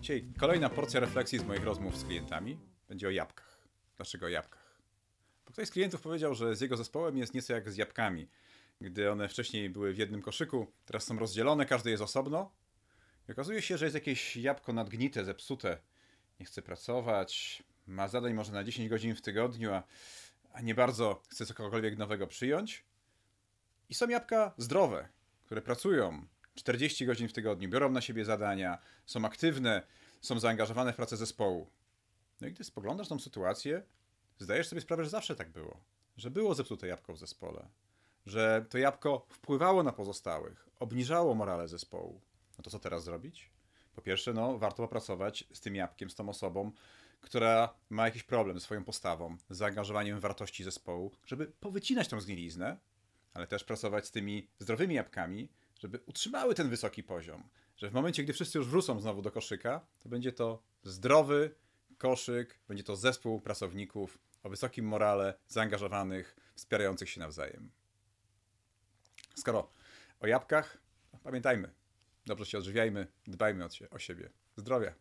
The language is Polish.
Dzisiaj kolejna porcja refleksji z moich rozmów z klientami będzie o jabłkach. Dlaczego o jabłkach? Bo ktoś z klientów powiedział, że z jego zespołem jest nieco jak z jabłkami. Gdy one wcześniej były w jednym koszyku, teraz są rozdzielone, każdy jest osobno. I okazuje się, że jest jakieś jabłko nadgnite, zepsute. Nie chce pracować, ma zadań może na 10 godzin w tygodniu, a, a nie bardzo chce cokolwiek nowego przyjąć. I są jabłka zdrowe, które pracują, 40 godzin w tygodniu, biorą na siebie zadania, są aktywne, są zaangażowane w pracę zespołu. No i gdy spoglądasz tą sytuację, zdajesz sobie sprawę, że zawsze tak było, że było zepsute jabłko w zespole, że to jabłko wpływało na pozostałych, obniżało morale zespołu. No to co teraz zrobić? Po pierwsze, no, warto popracować z tym jabłkiem, z tą osobą, która ma jakiś problem ze swoją postawą, z zaangażowaniem wartości zespołu, żeby powycinać tą zgniliznę, ale też pracować z tymi zdrowymi jabłkami, żeby utrzymały ten wysoki poziom. Że w momencie, gdy wszyscy już wrócą znowu do koszyka, to będzie to zdrowy koszyk, będzie to zespół pracowników o wysokim morale, zaangażowanych, wspierających się nawzajem. Skoro o jabłkach, pamiętajmy, dobrze się odżywiajmy, dbajmy o, o siebie. Zdrowia!